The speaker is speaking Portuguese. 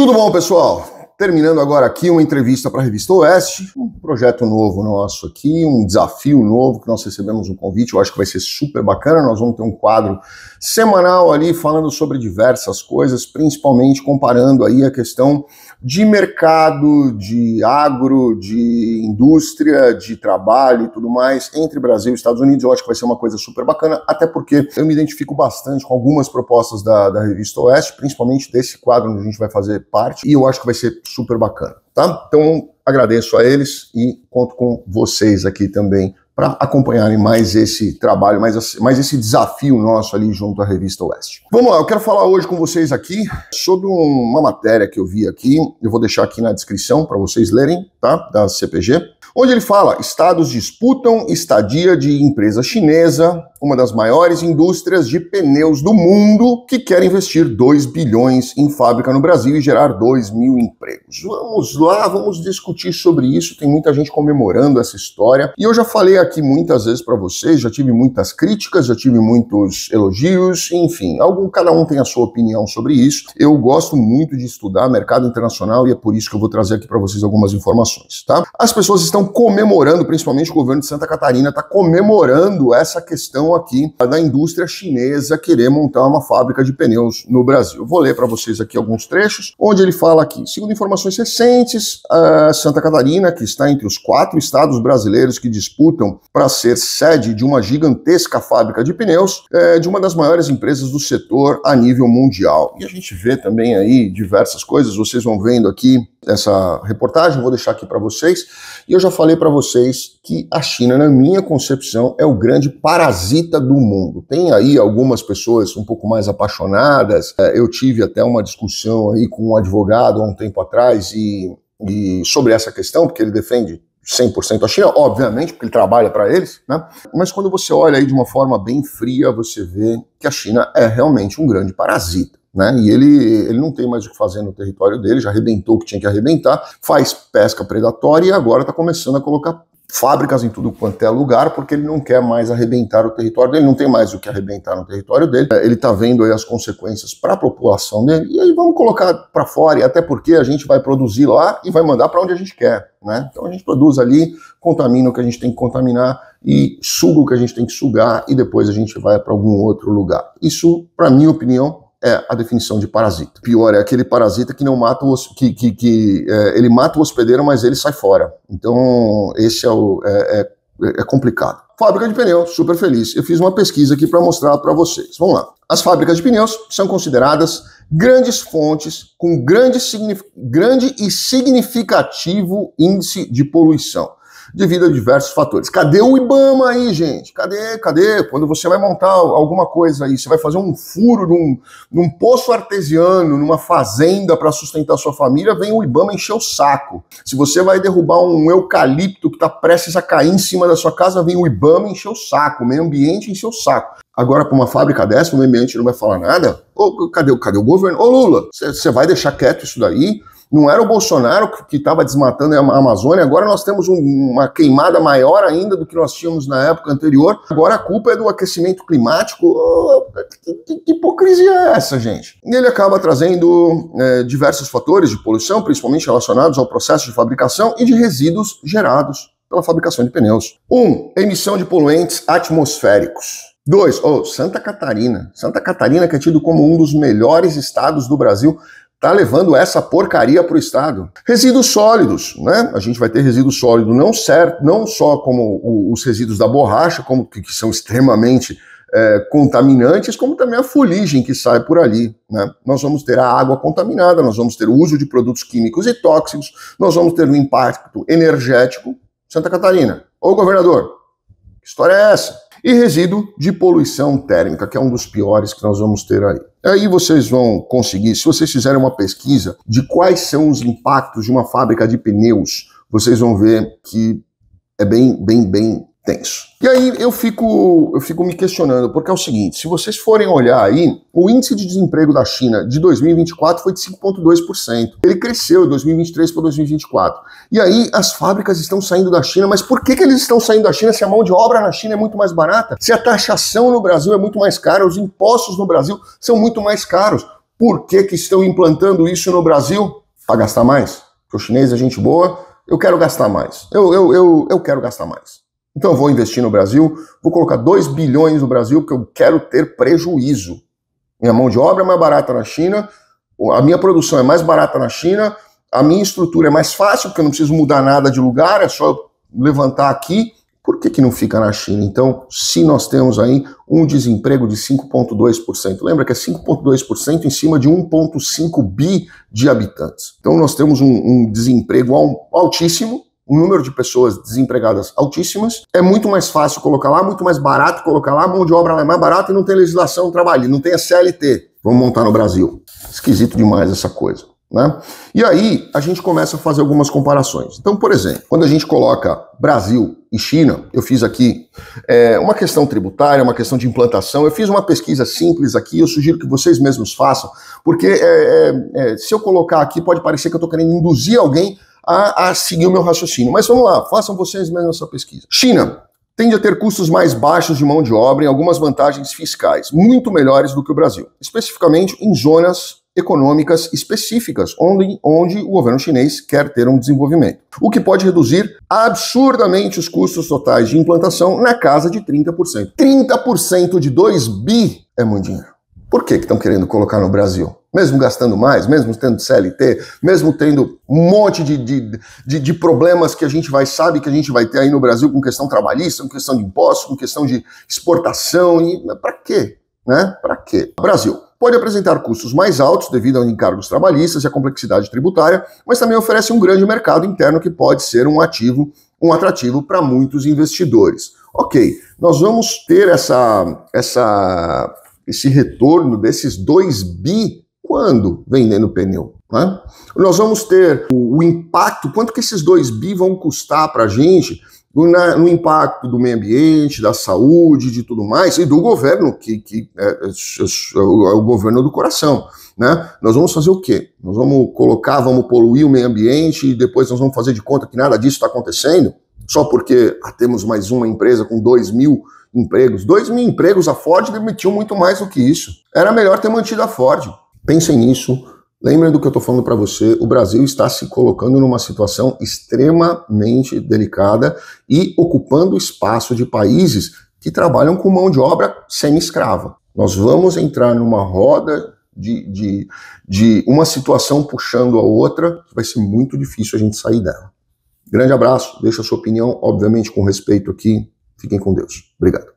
Tudo bom, pessoal? Terminando agora aqui uma entrevista para a Revista Oeste, um projeto novo nosso aqui, um desafio novo que nós recebemos um convite, eu acho que vai ser super bacana. Nós vamos ter um quadro semanal ali falando sobre diversas coisas, principalmente comparando aí a questão de mercado, de agro, de indústria, de trabalho e tudo mais entre Brasil e Estados Unidos. Eu acho que vai ser uma coisa super bacana, até porque eu me identifico bastante com algumas propostas da, da Revista Oeste, principalmente desse quadro onde a gente vai fazer parte, e eu acho que vai ser super bacana, tá? Então agradeço a eles e conto com vocês aqui também para acompanharem mais esse trabalho, mais, mais esse desafio nosso ali junto à Revista Oeste. Vamos lá, eu quero falar hoje com vocês aqui sobre uma matéria que eu vi aqui, eu vou deixar aqui na descrição para vocês lerem, tá? Da CPG, onde ele fala: estados disputam estadia de empresa chinesa, uma das maiores indústrias de pneus do mundo, que quer investir 2 bilhões em fábrica no Brasil e gerar 2 mil empregos. Vamos lá, vamos discutir sobre isso. Tem muita gente comemorando essa história. E eu já falei aqui aqui muitas vezes para vocês, já tive muitas críticas, já tive muitos elogios, enfim, algum, cada um tem a sua opinião sobre isso. Eu gosto muito de estudar mercado internacional e é por isso que eu vou trazer aqui para vocês algumas informações, tá? As pessoas estão comemorando, principalmente o governo de Santa Catarina está comemorando essa questão aqui da indústria chinesa querer montar uma fábrica de pneus no Brasil. Vou ler para vocês aqui alguns trechos, onde ele fala aqui, segundo informações recentes, a Santa Catarina, que está entre os quatro estados brasileiros que disputam então, para ser sede de uma gigantesca fábrica de pneus é, de uma das maiores empresas do setor a nível mundial. E a gente vê também aí diversas coisas, vocês vão vendo aqui essa reportagem, vou deixar aqui para vocês. E eu já falei para vocês que a China, na minha concepção, é o grande parasita do mundo. Tem aí algumas pessoas um pouco mais apaixonadas. É, eu tive até uma discussão aí com um advogado há um tempo atrás e, e sobre essa questão, porque ele defende 100% a China, obviamente, porque ele trabalha para eles, né? Mas quando você olha aí de uma forma bem fria, você vê que a China é realmente um grande parasita. Né? E ele, ele não tem mais o que fazer no território dele, já arrebentou o que tinha que arrebentar, faz pesca predatória e agora está começando a colocar fábricas em tudo quanto é lugar, porque ele não quer mais arrebentar o território dele, não tem mais o que arrebentar no território dele. É, ele está vendo aí as consequências para a população dele, e aí vamos colocar para fora, e até porque a gente vai produzir lá e vai mandar para onde a gente quer. Né? Então a gente produz ali, contamina o que a gente tem que contaminar e suga o que a gente tem que sugar, e depois a gente vai para algum outro lugar. Isso, para minha opinião, é a definição de parasita. Pior, é aquele parasita que não mata o que, que, que é, ele mata o hospedeiro, mas ele sai fora. Então, esse é o. É, é, é complicado. Fábrica de pneu, super feliz. Eu fiz uma pesquisa aqui para mostrar para vocês. Vamos lá. As fábricas de pneus são consideradas grandes fontes com grande, grande e significativo índice de poluição devido a diversos fatores. Cadê o IBAMA aí, gente? Cadê? Cadê? Quando você vai montar alguma coisa aí, você vai fazer um furo num, num poço artesiano, numa fazenda para sustentar sua família, vem o IBAMA encher o saco. Se você vai derrubar um eucalipto que está prestes a cair em cima da sua casa, vem o IBAMA encher o saco, o meio ambiente encher o saco. Agora, para uma fábrica dessa, o meio ambiente não vai falar nada? Ô, cadê, cadê o governo? Ô, Lula, você vai deixar quieto isso daí? Não era o Bolsonaro que estava desmatando a Amazônia, agora nós temos um, uma queimada maior ainda do que nós tínhamos na época anterior. Agora a culpa é do aquecimento climático. Oh, que, que, hipocrisia é essa, gente? E ele acaba trazendo é, diversos fatores de poluição, principalmente relacionados ao processo de fabricação e de resíduos gerados pela fabricação de pneus. 1. Um, emissão de poluentes atmosféricos. 2. Oh, Santa Catarina. Santa Catarina, que é tido como um dos melhores estados do Brasil está levando essa porcaria para o Estado. Resíduos sólidos, né? A gente vai ter resíduos sólido não, certo, não só como os resíduos da borracha, como que, que são extremamente é, contaminantes, como também a fuligem que sai por ali. Né? Nós vamos ter a água contaminada, nós vamos ter o uso de produtos químicos e tóxicos, nós vamos ter um impacto energético. Santa Catarina, ô governador, que história é essa? e resíduo de poluição térmica, que é um dos piores que nós vamos ter aí. Aí vocês vão conseguir, se vocês fizerem uma pesquisa de quais são os impactos de uma fábrica de pneus, vocês vão ver que é bem, bem, bem tenso. E aí eu fico, eu fico me questionando, porque é o seguinte, se vocês forem olhar aí, o índice de desemprego da China de 2024 foi de 5.2%. Ele cresceu de 2023 para 2024. E aí as fábricas estão saindo da China, mas por que, que eles estão saindo da China se a mão de obra na China é muito mais barata? Se a taxação no Brasil é muito mais cara, os impostos no Brasil são muito mais caros. Por que que estão implantando isso no Brasil? Para gastar mais. Porque o chinês é gente boa, eu quero gastar mais. Eu, eu, eu, eu quero gastar mais. Então eu vou investir no Brasil, vou colocar 2 bilhões no Brasil porque eu quero ter prejuízo. Minha mão de obra é mais barata na China, a minha produção é mais barata na China, a minha estrutura é mais fácil porque eu não preciso mudar nada de lugar, é só levantar aqui. Por que, que não fica na China? Então, se nós temos aí um desemprego de 5,2%, lembra que é 5,2% em cima de 1,5 bi de habitantes. Então, nós temos um, um desemprego altíssimo, um número de pessoas desempregadas altíssimas, é muito mais fácil colocar lá, muito mais barato colocar lá, mão de obra lá é mais barata e não tem legislação do trabalho, não tem a CLT. Vamos montar no Brasil. Esquisito demais essa coisa. Né? E aí a gente começa a fazer algumas comparações. Então, por exemplo, quando a gente coloca Brasil e China, eu fiz aqui é, uma questão tributária, uma questão de implantação, eu fiz uma pesquisa simples aqui, eu sugiro que vocês mesmos façam, porque é, é, é se eu colocar aqui pode parecer que eu estou querendo induzir alguém a, a seguir o meu raciocínio. Mas vamos lá, façam vocês mesmos essa pesquisa. China tende a ter custos mais baixos de mão de obra e algumas vantagens fiscais muito melhores do que o Brasil, especificamente em zonas econômicas específicas, onde, onde o governo chinês quer ter um desenvolvimento, o que pode reduzir absurdamente os custos totais de implantação na casa de 30%. 30% de 2 bi é muito dinheiro. Por que estão que querendo colocar no Brasil? mesmo gastando mais, mesmo tendo CLT, mesmo tendo um monte de, de, de, de, problemas que a gente vai sabe que a gente vai ter aí no Brasil com questão trabalhista, com questão de impostos, com questão de exportação e para quê, né? Para quê? Brasil pode apresentar custos mais altos devido a encargos trabalhistas e à complexidade tributária, mas também oferece um grande mercado interno que pode ser um ativo, um atrativo para muitos investidores. Ok, nós vamos ter essa, essa, esse retorno desses 2 bi quando vendendo pneu. Né? Nós vamos ter o, o, impacto, quanto que esses dois bi vão custar para a gente no, na, no, impacto do meio ambiente, da saúde, de tudo mais, e do governo, que, que é, é, é, é, o, é o governo do coração. Né? Nós vamos fazer o quê? Nós vamos colocar, vamos poluir o meio ambiente e depois nós vamos fazer de conta que nada disso está acontecendo, só porque ah, temos mais uma empresa com 2 mil empregos. 2 mil empregos, a Ford demitiu muito mais do que isso. Era melhor ter mantido a Ford. Pensem nisso, lembrem do que eu estou falando para você. O Brasil está se colocando numa situação extremamente delicada e ocupando espaço de países que trabalham com mão de obra semi-escrava. Nós vamos entrar numa roda de, de, de uma situação puxando a outra, vai ser muito difícil a gente sair dela. Grande abraço, deixa a sua opinião, obviamente com respeito aqui. Fiquem com Deus. Obrigado.